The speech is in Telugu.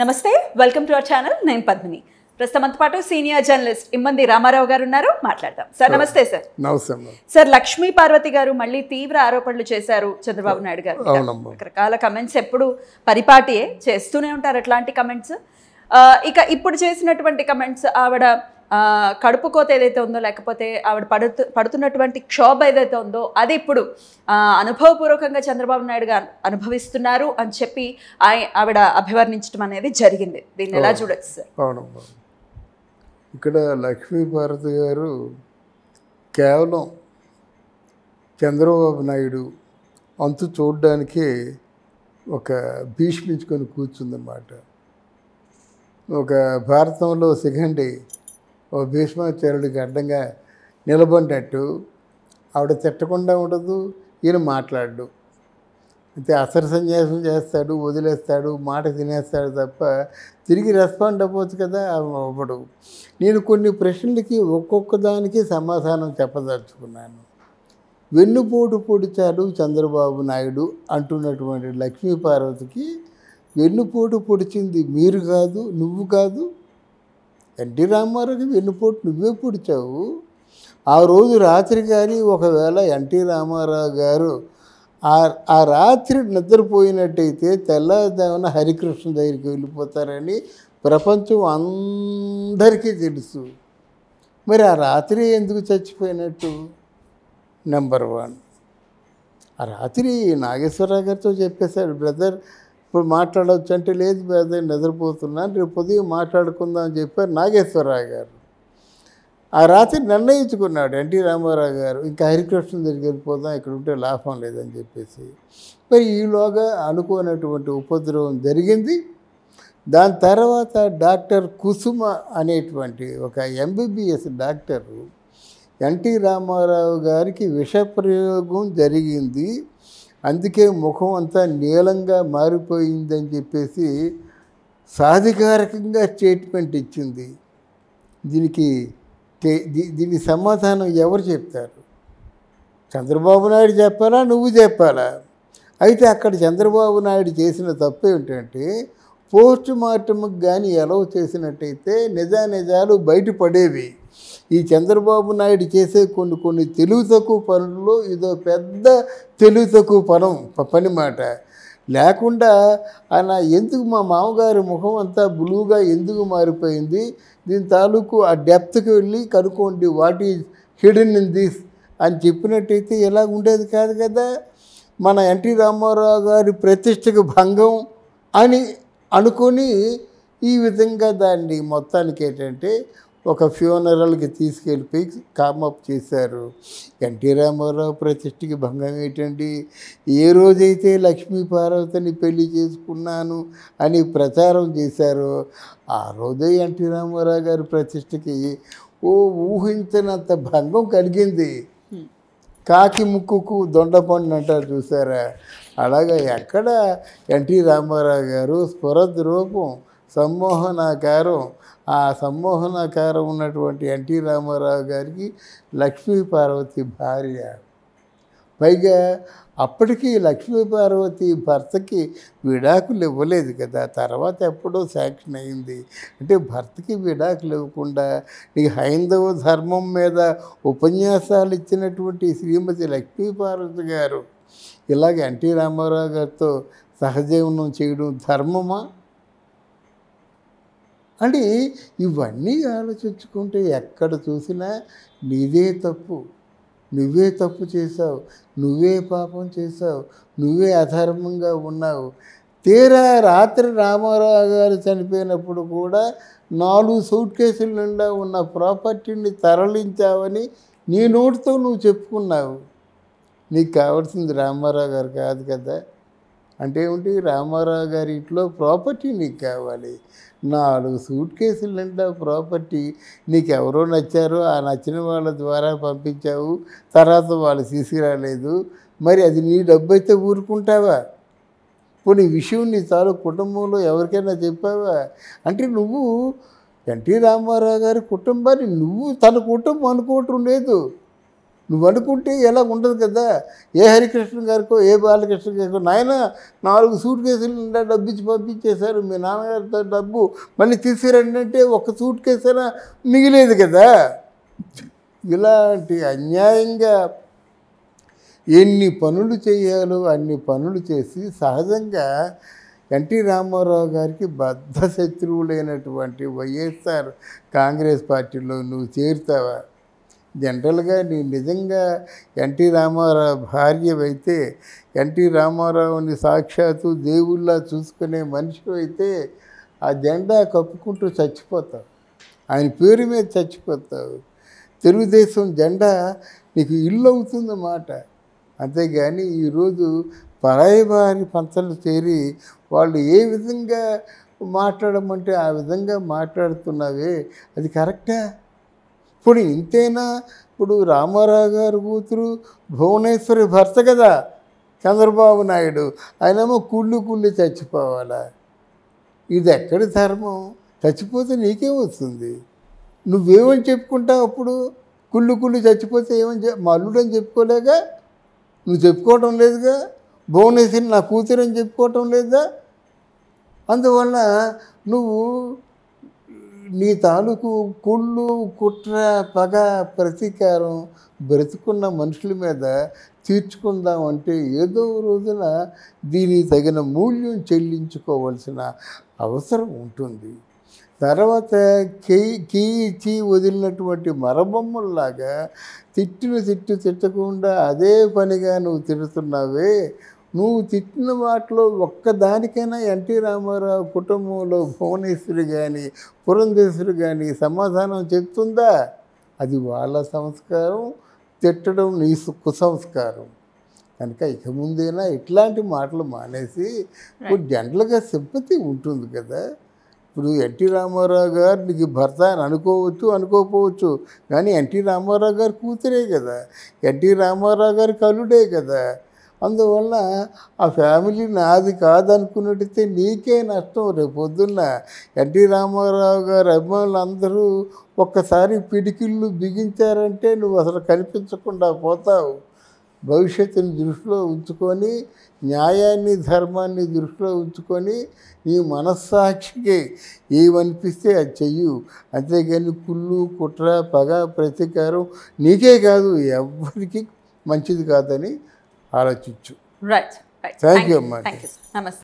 నమస్తే వెల్కమ్ టు అవర్ ఛానల్ నేను పద్మిని ప్రస్తుతం పాటు సీనియర్ జర్నలిస్ట్ ఇమ్మంది రామారావు గారు ఉన్నారు మాట్లాడతాం సార్ నమస్తే సార్ నమస్తే సార్ లక్ష్మీ పార్వతి గారు మళ్ళీ తీవ్ర ఆరోపణలు చేశారు చంద్రబాబు నాయుడు గారు రకరకాల కమెంట్స్ ఎప్పుడు పరిపాటియే చేస్తూనే ఉంటారు అట్లాంటి కమెంట్స్ ఇక ఇప్పుడు చేసినటువంటి కమెంట్స్ ఆవిడ కడుపు కోత ఏదైతే ఉందో లేకపోతే ఆవిడ పడుతు పడుతున్నటువంటి క్షోభ ఏదైతే ఉందో అది ఇప్పుడు అనుభవపూర్వకంగా చంద్రబాబు నాయుడు గారు అనుభవిస్తున్నారు అని చెప్పి ఆవిడ అభివర్ణించడం అనేది జరిగింది దీన్ని ఎలా చూడొచ్చు సార్ అవునమ్మా ఇక్కడ లక్ష్మీభారతి గారు కేవలం చంద్రబాబు నాయుడు అంతు చూడడానికి ఒక భీష్మించుకొని కూర్చుందన్నమాట ఒక భారతంలో సిగండి ఓ భీష్మాచార్యుడికి అడ్డంగా నిలబడినట్టు ఆవిడ తిట్టకుండా ఉండదు ఈయన మాట్లాడు అయితే అసలు సన్యాసం చేస్తాడు వదిలేస్తాడు మాట తినేస్తాడు తప్ప తిరిగి రెస్పాండ్ అవ్వచ్చు కదా అవ్వడు నేను కొన్ని ప్రశ్నలకి ఒక్కొక్క దానికి సమాధానం చెప్పదలుచుకున్నాను వెన్నుపోటు పొడిచాడు చంద్రబాబు నాయుడు అంటున్నటువంటి లక్ష్మీపార్వతికి వెన్నుపోటు పొడిచింది మీరు కాదు నువ్వు కాదు ఎన్టీ రామారావుకి వెన్నుపోటు నువ్వే పొడిచావు ఆ రోజు రాత్రి కానీ ఒకవేళ ఎన్టీ రామారావు గారు ఆ రాత్రి నిద్రపోయినట్టయితే తెల్లదేమన హరికృష్ణ దగ్గరికి వెళ్ళిపోతారని ప్రపంచం అందరికీ తెలుసు మరి ఆ రాత్రి ఎందుకు చచ్చిపోయినట్టు నెంబర్ వన్ ఆ రాత్రి నాగేశ్వరరావు గారితో చెప్పేశాడు బ్రదర్ ఇప్పుడు మాట్లాడవచ్చు అంటే లేదు అదే నిద్రపోతున్నాను రేపు ఉదయం మాట్లాడుకుందాం అని చెప్పారు నాగేశ్వరరావు గారు ఆ రాత్రి నిర్ణయించుకున్నాడు ఎన్టీ రామారావు గారు ఇంకా హరికృష్ణ దగ్గరికి వెళ్ళిపోదాం ఇక్కడ ఉంటే లాభం లేదని చెప్పేసి మరి ఈలోగా అనుకోనటువంటి ఉపద్రవం జరిగింది దాని తర్వాత డాక్టర్ కుసుమ అనేటువంటి ఒక ఎంబీబీఎస్ డాక్టరు ఎన్టీ రామారావు గారికి విషప్రయోగం జరిగింది అందుకే ముఖం అంతా నీలంగా మారిపోయిందని చెప్పేసి సాధికారకంగా స్టేట్మెంట్ ఇచ్చింది దీనికి దీని సమాధానం ఎవరు చెప్తారు చంద్రబాబు నాయుడు చెప్పాలా నువ్వు చెప్పాలా అయితే అక్కడ చంద్రబాబు నాయుడు చేసిన తప్పు ఏమిటంటే పోస్ట్ మార్టంకి కానీ అలౌ చేసినట్టయితే నిజానిజాలు బయటపడేవి ఈ చంద్రబాబు నాయుడు చేసే కొన్ని కొన్ని తెలుగు తక్కువ పనుల్లో ఇదో పెద్ద తెలుగు తక్కువ పనం పని మాట లేకుండా ఆయన ఎందుకు మా మామగారి ముఖం అంతా బ్లూగా ఎందుకు మారిపోయింది దీని తాలూకు ఆ డెప్త్కి వెళ్ళి కనుక్కోండి what is hidden in this అని చెప్పినట్టయితే ఎలా ఉండేది కాదు కదా మన ఎన్టీ రామారావు గారి ప్రతిష్టకు భంగం అని అనుకొని ఈ విధంగా దాన్ని మొత్తానికి ఏంటంటే ఒక ఫ్యూనరల్కి తీసుకెళ్ళిపోయి కామప్ చేశారు ఎన్టీ రామారావు ప్రతిష్ఠకి భంగం ఏంటండి ఏ రోజైతే లక్ష్మీ పార్వతిని పెళ్లి చేసుకున్నాను అని ప్రచారం చేశారు ఆ రోజే ఎన్టీ రామారావు గారి ప్రతిష్ఠకి ఓ ఊహించినంత భంగం కలిగింది కాకి ముక్కుకు దొండపండు అంటారు చూసారా అలాగా ఎక్కడ ఎన్టీ రామారావు గారు స్ఫురద్ రూపం సమ్మోహనాకారం ఆ సమ్మోహనాకారం ఉన్నటువంటి ఎన్టీ రామారావు గారికి లక్ష్మీపార్వతి భార్య పైగా అప్పటికీ లక్ష్మీపార్వతి భర్తకి విడాకులు ఇవ్వలేదు కదా తర్వాత ఎప్పుడో శాంక్షన్ అయింది అంటే భర్తకి విడాకులు ఇవ్వకుండా నీకు హైందవ ధర్మం మీద ఉపన్యాసాలు ఇచ్చినటువంటి శ్రీమతి లక్ష్మీ పార్వతి గారు ఇలాగ ఎన్టీ రామారావు గారితో సహజీవనం చేయడం ధర్మమా అంటే ఇవన్నీ ఆలోచించుకుంటే ఎక్కడ చూసినా నీదే తప్పు నువ్వే తప్పు చేశావు నువ్వే పాపం చేశావు నువ్వే అధర్మంగా ఉన్నావు తీరా రాత్రి రామారావు గారు చనిపోయినప్పుడు కూడా నాలుగు సూట్ కేసుల నిండా ఉన్న ప్రాపర్టీని తరలించావని నీ నోటితో నువ్వు చెప్పుకున్నావు నీకు కావాల్సింది రామారావు గారు కాదు కదా అంటే ఏమిటి రామారావు గారి ఇంట్లో ప్రాపర్టీ నీకు కావాలి నాలుగు సూట్ కేసులు నిండా ప్రాపర్టీ నీకు ఎవరో నచ్చారో ఆ నచ్చిన వాళ్ళ ద్వారా పంపించావు తర్వాత వాళ్ళు తీసుకురాలేదు మరి అది నీ డబ్బు అయితే ఊరుకుంటావా పోనీ విషయం నీ తాలూ కుటుంబంలో ఎవరికైనా చెప్పావా అంటే నువ్వు ఎన్టీ రామారావు గారి కుటుంబాన్ని నువ్వు తన కుటుంబం అనుకోవటం లేదు నువ్వు అనుకుంటే ఎలా ఉండదు కదా ఏ హరికృష్ణ గారికో ఏ బాలకృష్ణ గారికో నాయన నాలుగు సూట్ కేసులు నిండా డబ్బు ఇచ్చి పంపించేశారు మీ నాన్నగారితో డబ్బు మళ్ళీ తీసుకురండి అంటే ఒక సూట్ కేసైనా మిగిలేదు కదా ఇలాంటి అన్యాయంగా ఎన్ని పనులు చేయాలో అన్ని పనులు చేసి సహజంగా ఎన్టీ రామారావు గారికి బద్ధ శత్రువులైనటువంటి వైఎస్ఆర్ కాంగ్రెస్ పార్టీలో నువ్వు చేరుతావా జనరల్గా నీ నిజంగా ఎన్టీ రామారావు భార్య అయితే ఎన్టీ రామారావుని సాక్షాత్తు దేవుళ్ళ చూసుకునే మనిషి అయితే ఆ జెండా కప్పుకుంటూ చచ్చిపోతావు ఆయన పేరు మీద చచ్చిపోతావు తెలుగుదేశం జెండా నీకు ఇల్లు అవుతుందన్నమాట అంతేగాని ఈరోజు పరాయి వారి పంతలు చేరి వాళ్ళు ఏ విధంగా మాట్లాడమంటే ఆ విధంగా మాట్లాడుతున్నావే అది కరెక్టా ఇప్పుడు ఇంతేనా ఇప్పుడు రామారావు గారు కూతురు భువనేశ్వరి భర్త కదా చంద్రబాబు నాయుడు ఆయనేమో కుళ్ళు కుళ్ళి చచ్చిపోవాలా ఇది ఎక్కడి ధర్మం చచ్చిపోతే నీకే వస్తుంది నువ్వేమని చెప్పుకుంటావు అప్పుడు కుళ్ళు కుళ్ళు చచ్చిపోతే ఏమని చె మా అల్లుడని చెప్పుకోలేక నువ్వు చెప్పుకోవటం లేదుగా భువనేశ్వరి నా కూతురు అని చెప్పుకోవటం లేదా అందువల్ల నువ్వు నీ తాలూకు కుళ్ళు కుట్ర పగ ప్రతీకారం బ్రతుకున్న మనుషుల మీద తీర్చుకుందాం అంటే ఏదో రోజున దీనికి తగిన మూల్యం చెల్లించుకోవాల్సిన అవసరం ఉంటుంది తర్వాత కీ కీ ఇచ్చి వదిలినటువంటి మరబొమ్మల్లాగా తిట్టిన తిట్టు తిట్టకుండా అదే పనిగా నువ్వు తిడుతున్నావే నువ్వు తిట్టిన వాటిలో ఒక్కదానికైనా ఎన్టీ రామారావు కుటుంబంలో భువనేశ్వరి కానీ పురంధేశ్వరి కానీ సమాధానం చెప్తుందా అది వాళ్ళ సంస్కారం తిట్టడం నీ కుసంస్కారం కనుక ఇక ముందైనా ఇట్లాంటి మాటలు మానేసి ఇప్పుడు జనరల్గా సింపతి ఉంటుంది కదా ఇప్పుడు ఎన్టీ రామారావు గారు నీకు భర్త అని అనుకోవచ్చు అనుకోకపోవచ్చు కానీ ఎన్టీ రామారావు గారు కూతురే కదా ఎన్టీ రామారావు గారు కలుడే కదా అందువల్ల ఆ ఫ్యామిలీ నాది కాదనుకున్నట్టయితే నీకే నష్టం రేపు పొద్దున్న ఎన్టీ రామారావు గారు అభిమానులు అందరూ ఒక్కసారి పిడికిళ్ళు బిగించారంటే నువ్వు అసలు కనిపించకుండా పోతావు భవిష్యత్తుని దృష్టిలో ఉంచుకొని న్యాయాన్ని ధర్మాన్ని దృష్టిలో ఉంచుకొని నీ మనస్సాక్షికి ఏమనిపిస్తే అది చెయ్యు అంతేగాని కుళ్ళు కుట్ర పగ ప్రతీకారం నీకే కాదు ఎవరికి మంచిది కాదని Right. Thank, Thank you, you. Thank you. Namaste.